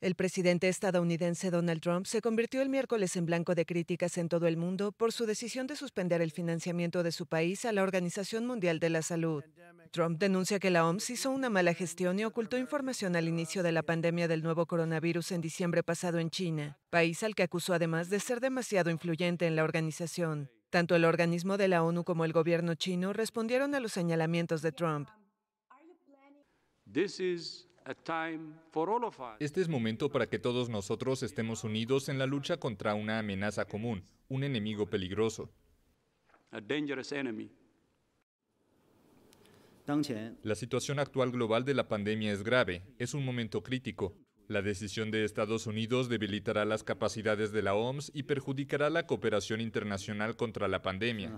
El presidente estadounidense Donald Trump se convirtió el miércoles en blanco de críticas en todo el mundo por su decisión de suspender el financiamiento de su país a la Organización Mundial de la Salud. Trump denuncia que la OMS hizo una mala gestión y ocultó información al inicio de la pandemia del nuevo coronavirus en diciembre pasado en China, país al que acusó además de ser demasiado influyente en la organización. Tanto el organismo de la ONU como el gobierno chino respondieron a los señalamientos de Trump. Este es momento para que todos nosotros estemos unidos en la lucha contra una amenaza común, un enemigo peligroso. La situación actual global de la pandemia es grave, es un momento crítico. La decisión de Estados Unidos debilitará las capacidades de la OMS y perjudicará la cooperación internacional contra la pandemia.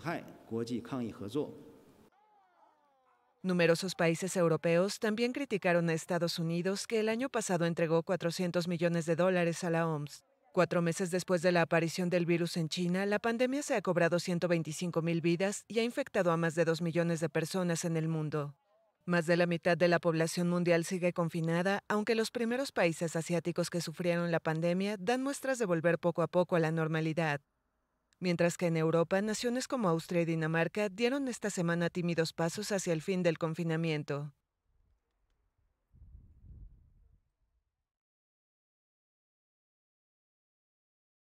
Numerosos países europeos también criticaron a Estados Unidos, que el año pasado entregó 400 millones de dólares a la OMS. Cuatro meses después de la aparición del virus en China, la pandemia se ha cobrado 125.000 mil vidas y ha infectado a más de 2 millones de personas en el mundo. Más de la mitad de la población mundial sigue confinada, aunque los primeros países asiáticos que sufrieron la pandemia dan muestras de volver poco a poco a la normalidad mientras que en Europa naciones como Austria y Dinamarca dieron esta semana tímidos pasos hacia el fin del confinamiento.